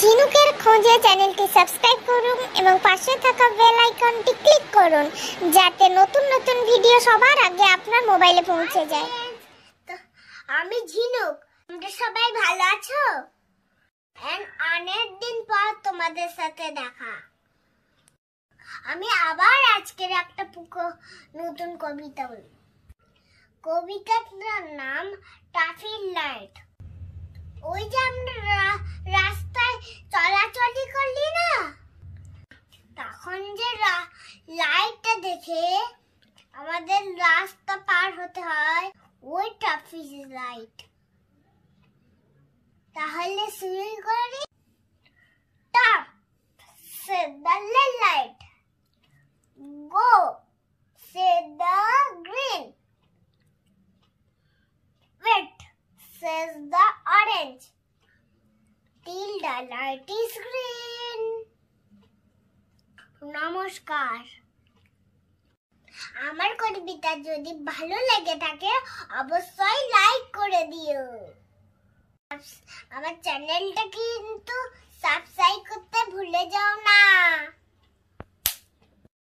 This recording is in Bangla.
ঝিনুকের খোঁজে চ্যানেলটি সাবস্ক্রাইব করুন এবং পাশে থাকা বেল আইকনটি ক্লিক করুন যাতে নতুন নতুন ভিডিও সবার আগে আপনার মোবাইলে পৌঁছে যায় আমি ঝিনুক তোমরা সবাই ভালো আছো অনেক দিন পর তোমাদের সাথে দেখা আমি আবার আজকের একটা পুকো নতুন কবিতা বলি কবিতাটার নাম ট্রাফিক লাইট এখন যে লাইটটা দেখে আমাদের রাস্তা পার হতে হয় ওই ট্রাফিক লাইট তাহলে সুইল করি stop says the light go says the green wait says the orange till the light is green নমস্কার আমার কবিতা যদি ভালো লাগে থাকে অবশ্যই লাইক করে দিও আমার চ্যানেলটা কিন্তু সাবস্ক্রাইব করতে ভুলে যাও না